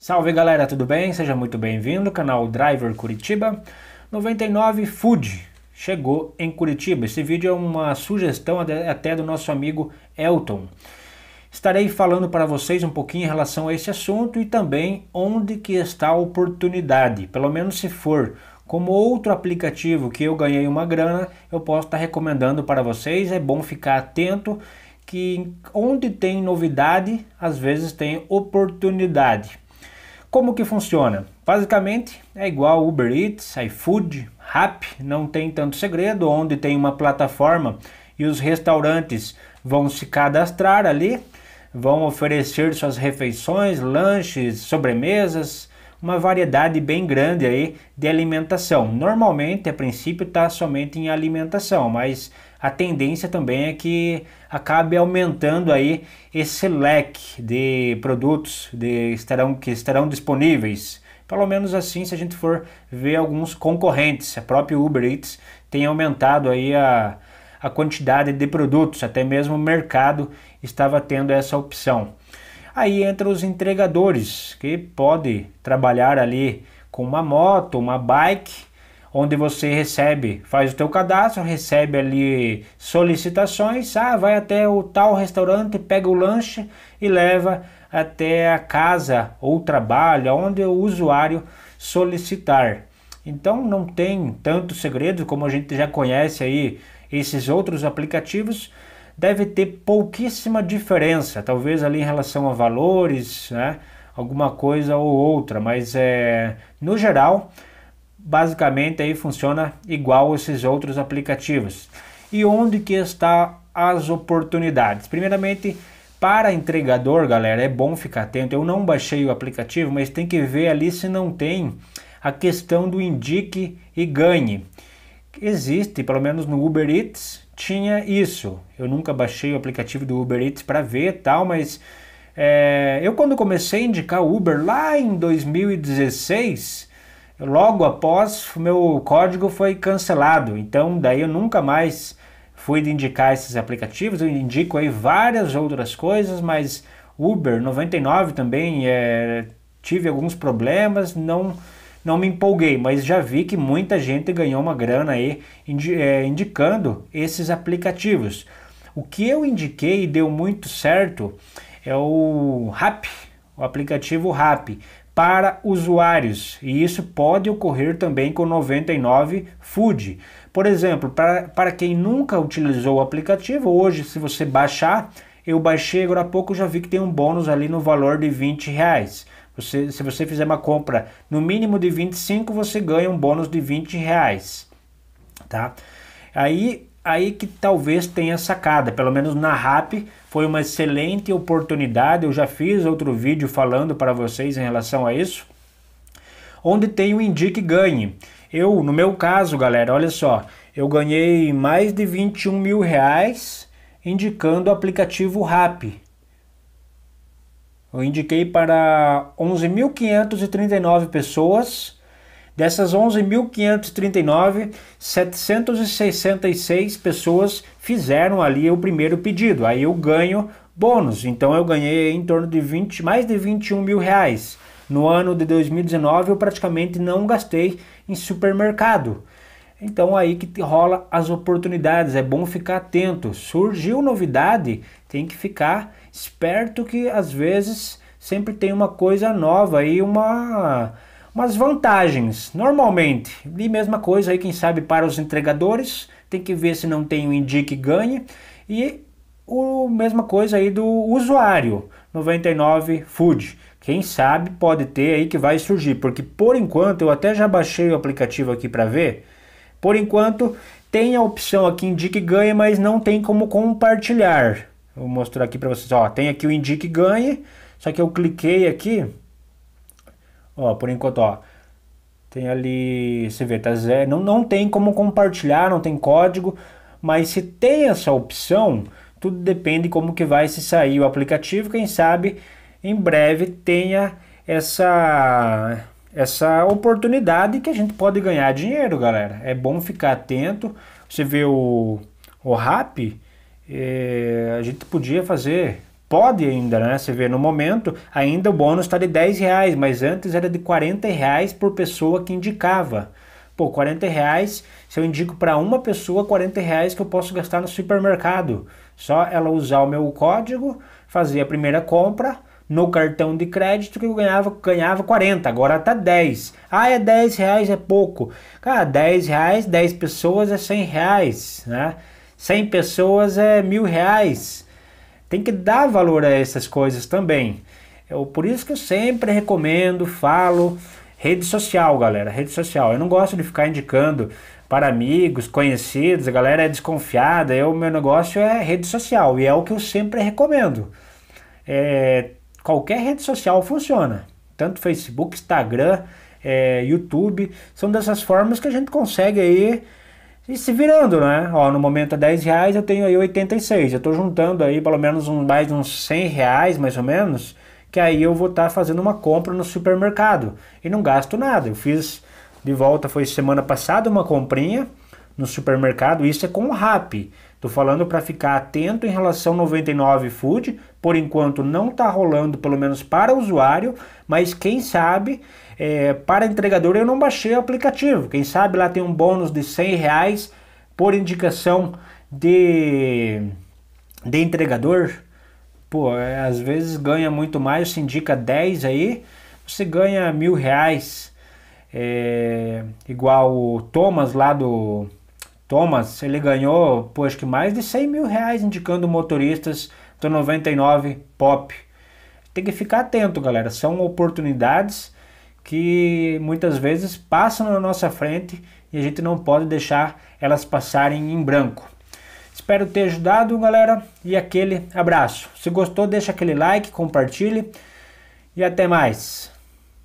Salve galera, tudo bem? Seja muito bem-vindo, canal Driver Curitiba. 99 Food chegou em Curitiba. Esse vídeo é uma sugestão até do nosso amigo Elton. Estarei falando para vocês um pouquinho em relação a esse assunto e também onde que está a oportunidade. Pelo menos se for como outro aplicativo que eu ganhei uma grana, eu posso estar recomendando para vocês. É bom ficar atento que onde tem novidade, às vezes tem oportunidade. Como que funciona? Basicamente é igual Uber Eats, iFood, Rap, não tem tanto segredo, onde tem uma plataforma e os restaurantes vão se cadastrar ali, vão oferecer suas refeições, lanches, sobremesas, uma variedade bem grande aí de alimentação. Normalmente, a princípio, está somente em alimentação, mas a tendência também é que acabe aumentando aí esse leque de produtos de estarão, que estarão disponíveis. Pelo menos assim, se a gente for ver alguns concorrentes, a própria Uber Eats tem aumentado aí a, a quantidade de produtos, até mesmo o mercado estava tendo essa opção. Aí entra os entregadores, que pode trabalhar ali com uma moto, uma bike, onde você recebe, faz o teu cadastro, recebe ali solicitações, ah, vai até o tal restaurante, pega o lanche e leva até a casa ou trabalho, onde o usuário solicitar. Então não tem tanto segredo como a gente já conhece aí esses outros aplicativos, deve ter pouquíssima diferença, talvez ali em relação a valores, né? alguma coisa ou outra, mas é, no geral, basicamente aí funciona igual esses outros aplicativos. E onde que está as oportunidades? Primeiramente, para entregador, galera, é bom ficar atento. Eu não baixei o aplicativo, mas tem que ver ali se não tem a questão do indique e ganhe. Existe, pelo menos no Uber Eats, tinha isso. Eu nunca baixei o aplicativo do Uber Eats para ver tal, mas é, eu quando comecei a indicar o Uber lá em 2016, logo após meu código foi cancelado. Então daí eu nunca mais fui de indicar esses aplicativos. Eu indico aí várias outras coisas, mas Uber 99 também é, tive alguns problemas, não não me empolguei, mas já vi que muita gente ganhou uma grana aí indi é, indicando esses aplicativos. O que eu indiquei e deu muito certo é o RAP, o aplicativo RAP para usuários, e isso pode ocorrer também com 99 Food. Por exemplo, para, para quem nunca utilizou o aplicativo, hoje se você baixar, eu baixei agora há pouco já vi que tem um bônus ali no valor de 20 reais. Você, se você fizer uma compra no mínimo de 25, você ganha um bônus de 20 reais, tá? Aí, aí que talvez tenha sacada, pelo menos na RAP foi uma excelente oportunidade, eu já fiz outro vídeo falando para vocês em relação a isso, onde tem o Indique Ganhe. Eu, no meu caso, galera, olha só, eu ganhei mais de 21 mil reais indicando o aplicativo RAP, eu indiquei para 11.539 pessoas. Dessas 11.539, 766 pessoas fizeram ali o primeiro pedido. Aí eu ganho bônus. Então eu ganhei em torno de 20, mais de 21 mil reais. No ano de 2019 eu praticamente não gastei em supermercado. Então aí que rola as oportunidades, é bom ficar atento. Surgiu novidade, tem que ficar esperto que às vezes sempre tem uma coisa nova e uma umas vantagens, normalmente. E mesma coisa aí, quem sabe para os entregadores, tem que ver se não tem o indique ganhe e o mesma coisa aí do usuário 99 Food. Quem sabe pode ter aí que vai surgir, porque por enquanto eu até já baixei o aplicativo aqui para ver. Por enquanto tem a opção aqui indique ganhe, mas não tem como compartilhar. Vou mostrar aqui para vocês, ó, tem aqui o indique ganhe, só que eu cliquei aqui, ó, por enquanto, ó, tem ali, você vê, tá zero, não, não tem como compartilhar, não tem código, mas se tem essa opção, tudo depende como que vai se sair o aplicativo, quem sabe em breve tenha essa essa oportunidade que a gente pode ganhar dinheiro, galera. É bom ficar atento. Você vê o o RAP, é, a gente podia fazer, pode ainda, né? Você vê no momento, ainda o bônus está de 10 reais, mas antes era de 40 reais por pessoa que indicava. Pô, 40 reais, se eu indico para uma pessoa, 40 reais que eu posso gastar no supermercado. Só ela usar o meu código, fazer a primeira compra no cartão de crédito que eu ganhava, ganhava 40, agora tá 10. Ah, é 10 reais, é pouco. Cara, 10 reais, 10 pessoas é 100 reais, né? 100 pessoas é mil reais. Tem que dar valor a essas coisas também. É por isso que eu sempre recomendo, falo, rede social, galera, rede social. Eu não gosto de ficar indicando para amigos, conhecidos, a galera é desconfiada. o meu negócio é rede social e é o que eu sempre recomendo. É, qualquer rede social funciona, tanto Facebook, Instagram, é, YouTube, são dessas formas que a gente consegue aí e se virando, né? Ó, no momento a é 10 reais eu tenho aí 86. Eu estou juntando aí pelo menos um, mais uns 100 reais, mais ou menos, que aí eu vou estar tá fazendo uma compra no supermercado e não gasto nada. Eu fiz de volta, foi semana passada, uma comprinha no supermercado, isso é com o RAP. Tô falando para ficar atento em relação ao 99 Food, por enquanto não tá rolando, pelo menos para usuário, mas quem sabe é, para entregador eu não baixei o aplicativo. Quem sabe lá tem um bônus de 100 reais por indicação de, de entregador. Pô, é, às vezes ganha muito mais, se indica 10 aí, você ganha mil reais. É, igual o Thomas lá do Thomas, ele ganhou, pois que mais de 100 mil reais indicando motoristas do 99 Pop. Tem que ficar atento, galera. São oportunidades que muitas vezes passam na nossa frente e a gente não pode deixar elas passarem em branco. Espero ter ajudado, galera, e aquele abraço. Se gostou, deixa aquele like, compartilhe e até mais.